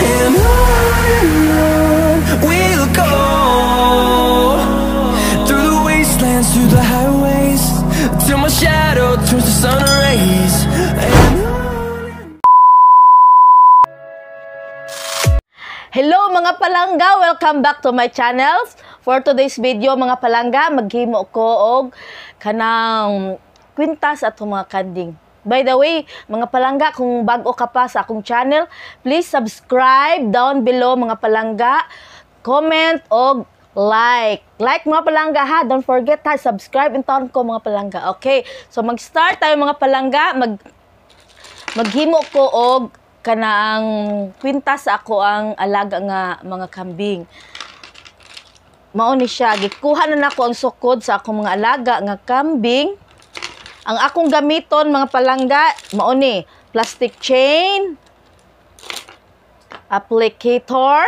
And on and on we'll go Through the wastelands, through the highways Till my shadow turns to sun rays Hello mga palangga! Welcome back to my channel. For today's video mga palangga, maghimo ko og kanang kwintas at mga kanding By the way, mga palangga, kung bago ka pa sa akong channel, please subscribe down below mga palangga, comment o like. Like mga palangga ha, don't forget ha, subscribe and turn ko mga palangga. Okay, so mag-start tayo mga palangga, mag maghimo ko og kanaang kwintas ako ang alaga nga mga kambing mao ni siya gikuha na nako ang sukod sa akong mga alaga nga kambing ang akong gamiton mga palangga, mauni, plastic chain, applicator,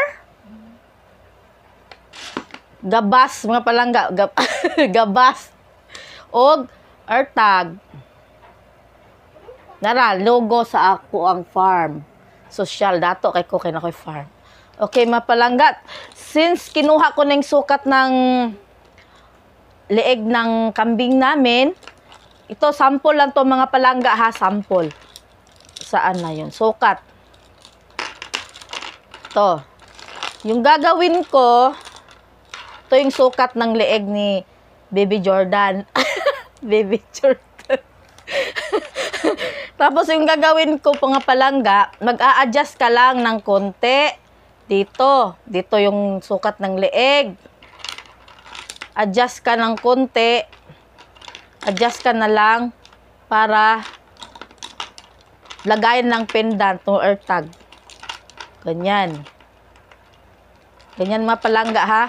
gabas mga palangga, gab gabas, og artag. Nara, logo sa ako ang farm. Social dato kay ko kay farm. Okay, mapalanggat. Since kinuha ko na sukat ng leeg ng kambing namin, ito, sample lang to mga palangga ha, sample. Saan na yun? Sukat. to Yung gagawin ko, to yung sukat ng leeg ni Baby Jordan. Baby Jordan. Tapos yung gagawin ko mga palangga, mag-a-adjust ka lang ng konti. Dito. Dito yung sukat ng leeg. Adjust ka ng konti adjust ka na lang para lagayan ng pendant or tag. Ganyan. Ganyan mapalangga ha.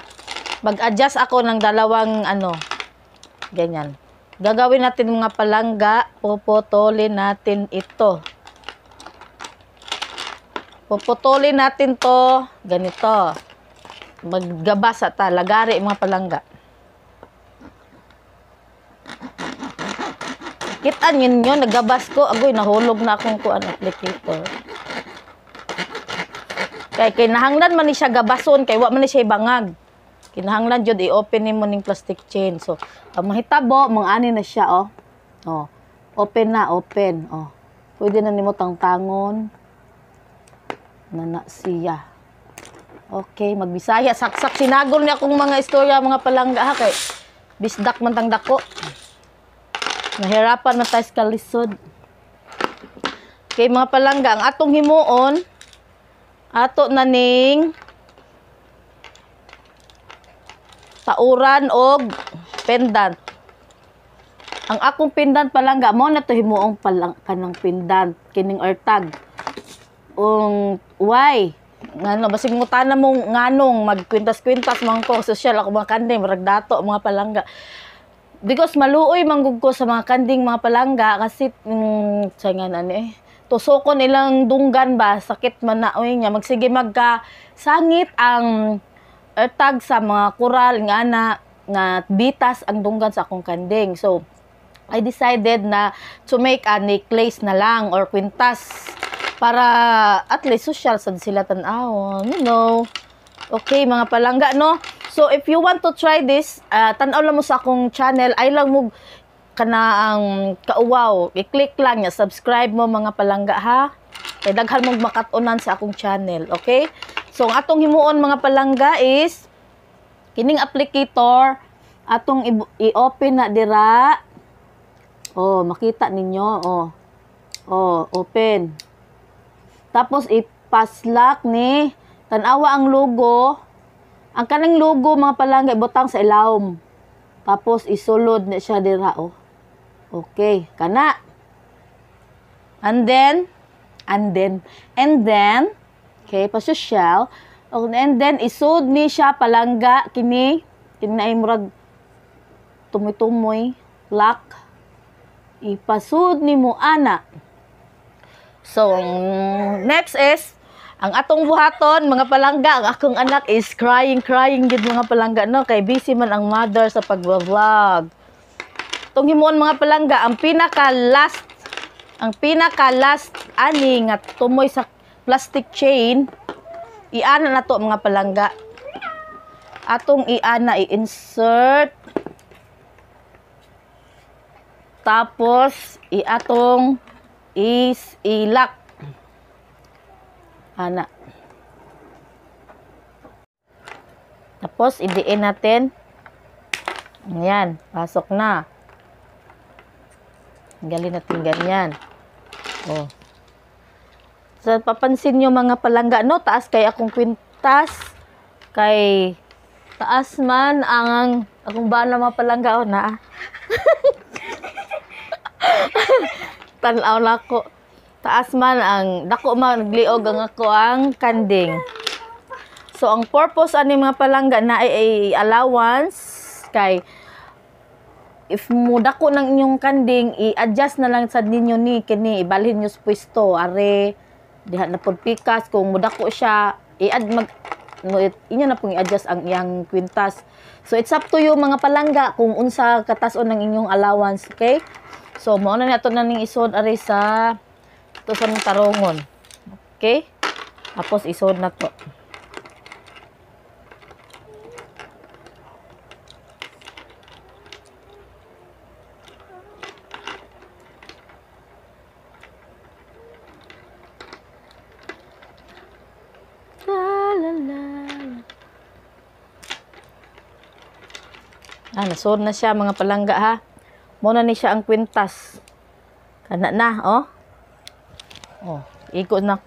Mag-adjust ako ng dalawang ano. Ganyan. Gagawin natin mga palangga. Puputulin natin ito. Puputulin natin to. Ganito. Maggabasa talaga. Lagari mga palangga. Kitaan yun yun, nagabas ko. Agoy, nahulog na akong kuan applicator. Kay kinahanglan man ni siya gabason, kay wa man ni siya ibangag. Kinahanglan jud i-open nimo ning plastic chain. So, ang mahitabo, mga ani na siya oh. Oh. Open na, open. Oh. Pwede na nimo tangtangon. Nana siya. Okay, magbisaya. Saksak sinagol niya akong mga istorya, mga palangga. kay bisdak man tang dako. Nahirapan na tayo sa kalisod. Okay, mga palangga, ang atong himuon, ato na ning tauran og pendant. Ang akong pendant palangga, mo na to himuong palang kanang pendant, kining ortag. Ung, why? ngano basig mo tanan mo nganong magkwintas-kwintas man ko social ako mga kande maragdato mga palangga because maluoy manggug ko sa mga kanding mga palangga kasi mm, sa nga na eh tusokon ilang dunggan ba sakit man na oy nga magsige magka sangit ang ertag eh, sa mga kural nga na nga bitas ang dunggan sa akong kanding so I decided na to make a necklace na lang or kwintas para at least social sa sila tan-aw you know Okay, mga palangga, no? So, if you want to try this, uh, tanaw lang mo sa akong channel. Ay lang mo kana ang kauwaw. I-click lang niya. Subscribe mo, mga palangga, ha? Kaya eh, daghan mong makatunan sa akong channel. Okay? So, ang atong himuon, mga palangga, is kining applicator atong i-open na dira. Oh, makita ninyo. Oh. Oh, open. Tapos, ipaslak ni tanawa ang logo. Ang kanang logo mga palangga butang sa ilawom. Tapos isulod na siya dira oh. Okay, kana. And then and then and then okay, pa social. Oh, and then isud ni siya palangga kini kinaay murag tumutumoy lak ipasud ni mo ana. So, next is ang atong buhaton, mga palangga, ang akong anak is crying, crying gid mga palangga, no? Kay busy man ang mother sa pag-vlog. Itong himuon mga palangga, ang pinaka last, ang pinaka last ani nga tumoy sa plastic chain, iana na to mga palangga. Atong iana i-insert. Tapos, iatong is ilak anak. Tapos, idiin natin. Ayan, pasok na. Galing natin ganyan. Oh. So, papansin nyo mga palangga, no? Taas kay akong kwintas. Kay taas man ang akong bana mga palangga, oh, na. Tanaw na ako. Taas man ang dako man nagliog ang ako ang kanding. So ang purpose ani mga palangga na ay, ay allowance kay if mo dako ng inyong kanding i-adjust na lang sa ninyo ni kini ibalhin niyo sa pwesto are diha na pud pikas kung mo dako siya i-add mag no it, inyo na pong i-adjust ang iyang kwintas so it's up to you mga palangga kung unsa katas-on ng inyong allowance okay so mo na nato na ning isod are sa to sa tarungon okay tapos isod na to Ah, nasod na siya mga palangga ha. Muna ni siya ang kwintas. Kana na, oh. Oh, iko na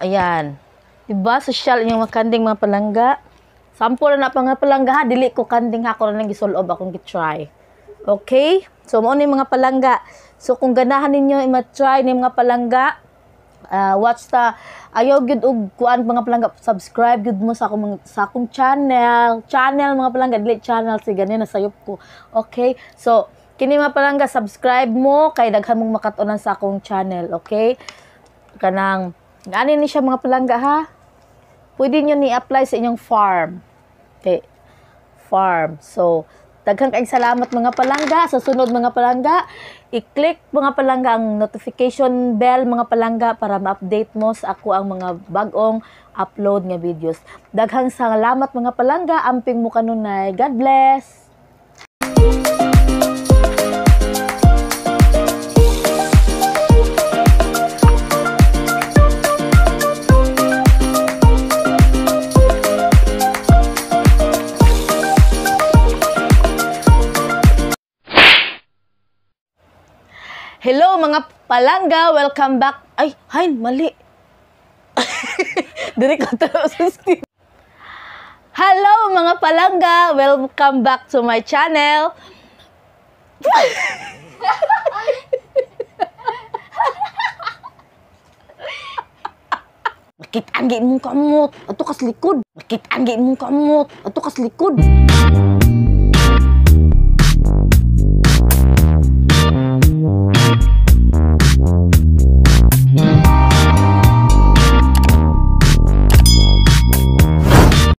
Ayan. Diba, social yung makanding mga palangga. Sampo na pa nga palangga ha. Dili ko kanding ha. Ako na gisulob akong gitry. Okay? So, mo ni mga palangga. So, kung ganahan ninyo i-try ni mga palangga, uh, watch the ayaw gyud og kuan mga palangga subscribe gyud mo sa akong sa akong channel channel mga palangga dili channel si ganin na sayop ko okay so Kini mapalangga subscribe mo kay daghan mong makatunan sa akong channel, okay? Kanang ani ni siya mga palangga ha. Pwede niyo ni apply sa inyong farm. Okay. Farm. So, daghan kay salamat mga palangga. Sa sunod mga palangga, i-click mga palangga ang notification bell mga palangga para ma-update mo sa ako ang mga bagong upload nga videos. Daghang salamat mga palangga. Amping mo kanunay. God bless. Hello mga palangga, welcome back. Ay, hay, mali. Diri ko talo sa Steve. Hello mga palangga, welcome back to my channel. Bakit anggi mong kamot? Ato kas likod. Bakit anggi mong kamot? Ato kas likod.